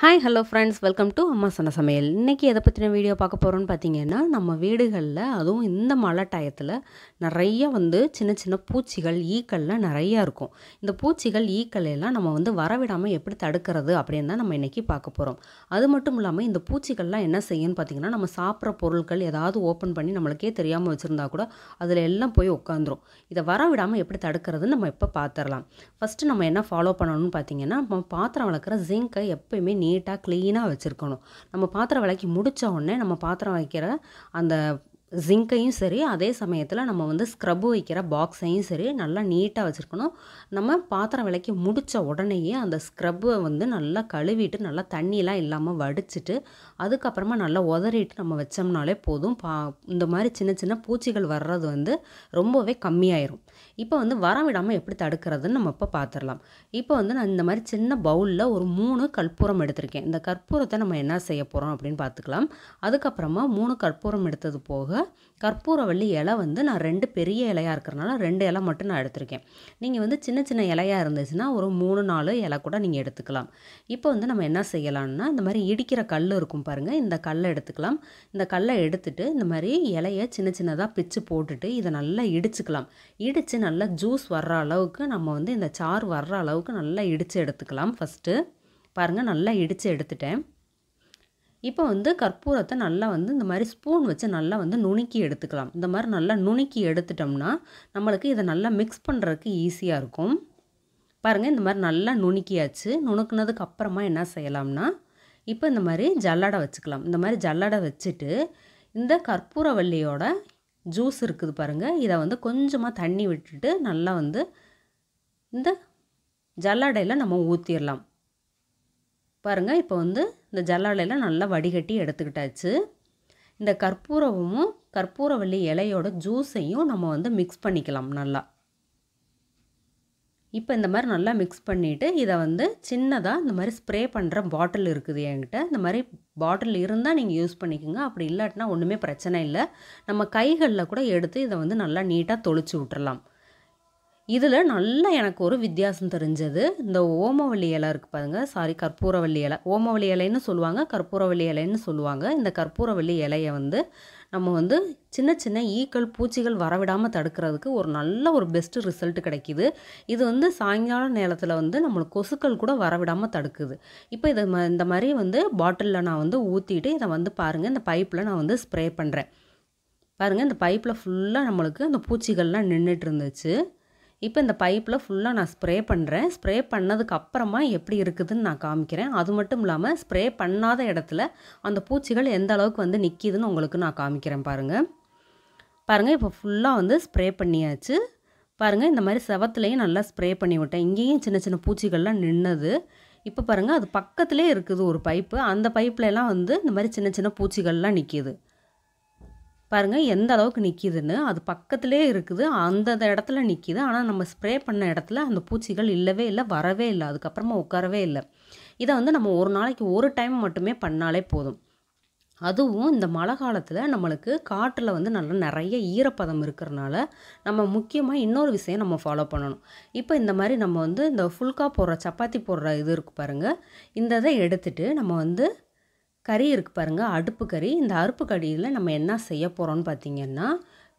hi hello friends welcome to அம்மா சொன்ன சமையல் இன்றைக்கி எதை பற்றின வீடியோ பார்க்க போகிறோன்னு பார்த்தீங்கன்னா நம்ம வீடுகளில் அதுவும் இந்த மழை டயத்தில் நிறைய வந்து சின்ன சின்ன பூச்சிகள் ஈக்கள்லாம் நிறையா இருக்கும் இந்த பூச்சிகள் ஈக்களையெல்லாம் நம்ம வந்து வரவிடாமல் எப்படி தடுக்கிறது அப்படின்னு தான் நம்ம இன்றைக்கி பார்க்க போகிறோம் அது மட்டும் இல்லாமல் இந்த பூச்சிகள்லாம் என்ன செய்யும்னு பார்த்திங்கன்னா நம்ம சாப்பிட்ற பொருட்கள் ஏதாவது ஓப்பன் பண்ணி நம்மளுக்கே தெரியாமல் வச்சுருந்தா கூட அதில் எல்லாம் போய் உட்காந்துரும் இதை வரவிடாமல் எப்படி தடுக்கிறதுன்னு நம்ம எப்போ பார்த்துடலாம் ஃபஸ்ட்டு நம்ம என்ன ஃபாலோ பண்ணணும்னு பார்த்திங்கன்னா நம்ம பாத்திரம் வளர்க்குற ஜிங்கை எப்போயுமே நீட்டாக க்ளீனாக வச்சுருக்கணும் நம்ம பாத்திரம் விளக்கி முடித்த உடனே நம்ம பாத்திரம் வைக்கிற அந்த ஜிங்கையும் சரி அதே சமயத்தில் நம்ம வந்து ஸ்க்ரப் வைக்கிற பாக்ஸையும் சரி நல்லா நீட்டாக வச்சுருக்கணும் நம்ம பாத்திரம் விளக்கி முடித்த உடனேயே அந்த ஸ்க்ரப்பை வந்து நல்லா கழுவிட்டு நல்லா தண்ணியெலாம் இல்லாமல் வடிச்சிட்டு அதுக்கப்புறமா நல்லா உதறிட்டு நம்ம வச்சோம்னாலே போதும் பா இந்த மாதிரி சின்ன சின்ன பூச்சிகள் வர்றது வந்து ரொம்பவே கம்மியாயிரும் இப்போ வந்து வர விடாமல் எப்படி தடுக்கிறதுன்னு நம்ம இப்போ பார்த்துடலாம் இப்போ வந்து நான் இந்த மாதிரி சின்ன பவுலில் ஒரு மூணு கற்பூரம் எடுத்திருக்கேன் இந்த கற்பூரத்தை நம்ம என்ன செய்ய போகிறோம் அப்படின்னு பார்த்துக்கலாம் அதுக்கப்புறமா மூணு கற்பூரம் எடுத்தது போக கற்பூரவள்ளி இலை வந்து நான் ரெண்டு பெரிய இலையாக இருக்கிறனால ரெண்டு இலை மட்டும் நான் எடுத்திருக்கேன் நீங்கள் வந்து சின்ன சின்ன இலையாக இருந்துச்சுன்னா ஒரு மூணு நாலு இலை கூட நீங்கள் எடுத்துக்கலாம் இப்போ வந்து நம்ம என்ன செய்யலாம்னா இந்த மாதிரி இடிக்கிற கல் இருக்கும் பாருங்கள் இந்த கல்லை எடுத்துக்கலாம் இந்த கல்லை எடுத்துகிட்டு இந்த மாதிரி இலையை சின்ன சின்னதாக பிச்சு போட்டுட்டு இதை நல்லா இடிச்சுக்கலாம் இடித்து நல்லா ஜூஸ் வர்ற அளவுக்கு நம்ம வந்து இந்த சாறு வர்ற அளவுக்கு நல்லா இடித்து எடுத்துக்கலாம் ஃபஸ்ட்டு பாருங்கள் நல்லா இடித்து எடுத்துட்டேன் இப்போ வந்து கற்பூரத்தை நல்லா வந்து இந்த மாதிரி ஸ்பூன் வச்சு நல்லா வந்து நுணுக்கி எடுத்துக்கலாம் இந்த மாதிரி நல்லா நுணுக்கி எடுத்துட்டோம்னா நம்மளுக்கு இதை நல்லா மிக்ஸ் பண்ணுறதுக்கு ஈஸியாக இருக்கும் பாருங்கள் இந்த மாதிரி நல்லா நுணுக்கியாச்சு நுணுக்குனதுக்கு அப்புறமா என்ன செய்யலாம்னா இப்போ இந்த மாதிரி ஜல்லடை வச்சுக்கலாம் இந்த மாதிரி ஜல்லடை வச்சுட்டு இந்த கற்பூரவல்லியோட ஜூஸ் இருக்குது பாருங்கள் இதை வந்து கொஞ்சமாக தண்ணி விட்டுட்டு நல்லா வந்து இந்த ஜல்லடையில் நம்ம ஊற்றிடலாம் பாருங்கள் இப்போ வந்து இந்த ஜல்லாலையில் நல்லா வடிகட்டி எடுத்துக்கிட்டாச்சு இந்த கற்பூரமும் கற்பூரவள்ளி இலையோட ஜூஸையும் நம்ம வந்து மிக்ஸ் பண்ணிக்கலாம் நல்லா இப்போ இந்த மாதிரி நல்லா மிக்ஸ் பண்ணிவிட்டு இதை வந்து சின்னதாக இந்த மாதிரி ஸ்ப்ரே பண்ணுற பாட்டில் இருக்குது என்கிட்ட இந்த மாதிரி பாட்டில் இருந்தால் நீங்கள் யூஸ் பண்ணிக்கோங்க அப்படி இல்லாட்டினா ஒன்றுமே பிரச்சனை இல்லை நம்ம கைகளில் கூட எடுத்து இதை வந்து நல்லா நீட்டாக தொளிச்சு விட்டுறலாம் இதில் நல்லா எனக்கு ஒரு வித்தியாசம் தெரிஞ்சது இந்த ஓமவள்ளி இலை இருக்குது பாருங்க சாரி கற்பூரவள்ளி இலை ஓமவள்ளி இலைன்னு சொல்லுவாங்க கற்பூரவள்ளி இலைன்னு சொல்லுவாங்க இந்த கற்பூரவள்ளி இலையை வந்து நம்ம வந்து சின்ன சின்ன ஈக்கள் பூச்சிகள் வரவிடாமல் தடுக்கிறதுக்கு ஒரு நல்ல ஒரு பெஸ்ட்டு ரிசல்ட் கிடைக்கிது இது வந்து சாயங்கால நேரத்தில் வந்து நம்மளுக்கு கொசுக்கள் கூட வரவிடாமல் தடுக்குது இப்போ இதை ம இந்த மாதிரி வந்து பாட்டிலில் நான் வந்து ஊற்றிட்டு இதை வந்து பாருங்கள் இந்த பைப்பில் நான் வந்து ஸ்ப்ரே பண்ணுறேன் பாருங்கள் இந்த பைப்பில் ஃபுல்லாக நம்மளுக்கு அந்த பூச்சிகள்லாம் நின்றுட்டு இருந்துச்சு இப்போ இந்த பைப்பில் ஃபுல்லாக நான் ஸ்ப்ரே பண்ணுறேன் ஸ்ப்ரே பண்ணதுக்கு அப்புறமா எப்படி இருக்குதுன்னு நான் காமிக்கிறேன் அது மட்டும் இல்லாமல் ஸ்ப்ரே பண்ணாத இடத்துல அந்த பூச்சிகள் எந்த அளவுக்கு வந்து நிற்கிதுன்னு உங்களுக்கு நான் காமிக்கிறேன் பாருங்கள் பாருங்கள் இப்போ ஃபுல்லாக வந்து ஸ்ப்ரே பண்ணியாச்சு பாருங்கள் இந்த மாதிரி செவத்துலேயும் நல்லா ஸ்ப்ரே பண்ணி விட்டேன் இங்கேயும் சின்ன சின்ன பூச்சிகள்லாம் நின்னது இப்போ பாருங்கள் அது பக்கத்துலேயே இருக்குது ஒரு பைப்பு அந்த எல்லாம் வந்து இந்த மாதிரி சின்ன சின்ன பூச்சிகள்லாம் நிற்கிது பாருங்கள் எந்த அளவுக்கு நிற்கிதுன்னு அது பக்கத்துலேயே இருக்குது அந்தந்த இடத்துல நிற்கிது ஆனால் நம்ம ஸ்ப்ரே பண்ண இடத்துல அந்த பூச்சிகள் இல்லவே இல்லை வரவே இல்லை அதுக்கப்புறமா உட்காரவே இல்லை இதை வந்து நம்ம ஒரு நாளைக்கு ஒரு டைம் மட்டுமே பண்ணாலே போதும் அதுவும் இந்த மழை காலத்தில் நம்மளுக்கு காற்றில் வந்து நல்லா நிறைய ஈரப்பதம் இருக்கிறனால நம்ம முக்கியமாக இன்னொரு விஷயம் நம்ம ஃபாலோ பண்ணணும் இப்போ இந்த மாதிரி நம்ம வந்து இந்த ஃபுல்கா போடுற சப்பாத்தி போடுற இது இருக்குது பாருங்கள் இந்த இதை எடுத்துகிட்டு நம்ம வந்து கறி இருக்குது பாருங்கள் அடுப்பு கறி இந்த அறுப்பு கறியில் நம்ம என்ன செய்ய போகிறோம்னு பார்த்திங்கன்னா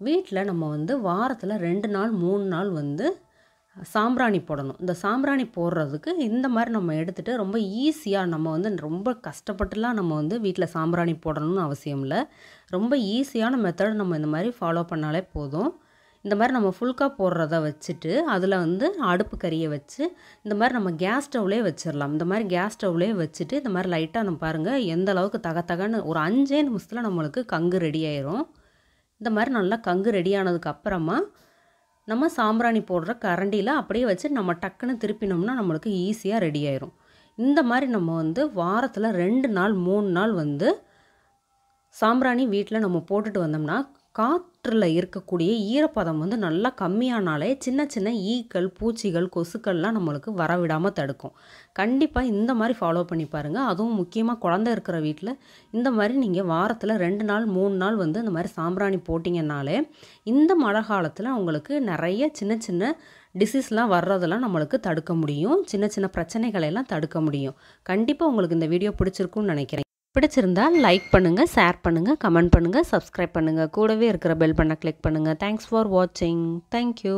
வீட்டில் நம்ம வந்து வாரத்தில் ரெண்டு நாள் மூணு நாள் வந்து சாம்பிராணி போடணும் இந்த சாம்பிராணி போடுறதுக்கு இந்த மாதிரி நம்ம எடுத்துகிட்டு ரொம்ப ஈஸியாக நம்ம வந்து ரொம்ப கஷ்டப்பட்டுலாம் நம்ம வந்து வீட்டில் சாம்பிராணி போடணும்னு அவசியம் இல்லை ரொம்ப ஈஸியான மெத்தட் நம்ம இந்த மாதிரி ஃபாலோ பண்ணாலே போதும் இந்த மாதிரி நம்ம ஃபுல்கா போடுறத வச்சுட்டு அதில் வந்து அடுப்பு கறியை வச்சு இந்த மாதிரி நம்ம கேஸ் ஸ்டவ்லேயே வச்சிடலாம் இந்த மாதிரி கேஸ் ஸ்டவ்லேயே வச்சுட்டு இந்த மாதிரி லைட்டாக நம்ம பாருங்கள் எந்த அளவுக்கு தக தகன்னு ஒரு அஞ்சே நிமிஷத்தில் நம்மளுக்கு கங்கு ரெடி ஆயிரும் இந்த மாதிரி நல்லா கங்கு ரெடி ஆனதுக்கப்புறமா நம்ம சாம்பிராணி போடுற கரண்டியில் அப்படியே வச்சு நம்ம டக்குன்னு திருப்பினோம்னா நம்மளுக்கு ஈஸியாக ரெடி ஆயிரும் இந்த மாதிரி நம்ம வந்து வாரத்தில் ரெண்டு நாள் மூணு நாள் வந்து சாம்பிராணி வீட்டில் நம்ம போட்டுட்டு வந்தோம்னா காற்றில் இருக்கக்கூடிய ஈரப்பதம் வந்து நல்லா கம்மியானாலே சின்ன சின்ன ஈக்கள் பூச்சிகள் கொசுக்கள்லாம் நம்மளுக்கு வரவிடாமல் தடுக்கும் கண்டிப்பாக இந்த மாதிரி ஃபாலோ பண்ணி பாருங்கள் அதுவும் முக்கியமாக குழந்த இருக்கிற வீட்டில் இந்த மாதிரி நீங்கள் வாரத்தில் ரெண்டு நாள் மூணு நாள் வந்து இந்த மாதிரி சாம்பிராணி போட்டிங்கனாலே இந்த மழை காலத்தில் அவங்களுக்கு நிறைய சின்ன சின்ன டிசீஸ்லாம் வர்றதெல்லாம் நம்மளுக்கு தடுக்க முடியும் சின்ன சின்ன பிரச்சனைகளெல்லாம் தடுக்க முடியும் கண்டிப்பாக உங்களுக்கு இந்த வீடியோ பிடிச்சிருக்குன்னு நினைக்கிறேன் பிடிச்சிருந்தால் லைக் பண்ணுங்கள் ஷேர் பண்ணுங்கள் கமெண்ட் பண்ணுங்கள் சப்ஸ்கிரைப் பண்ணுங்கள் கூடவே இருக்கிற பெல் பண்ண கிளிக் பண்ணுங்கள் தேங்க்ஸ் ஃபார் வாட்சிங் தேங்க்யூ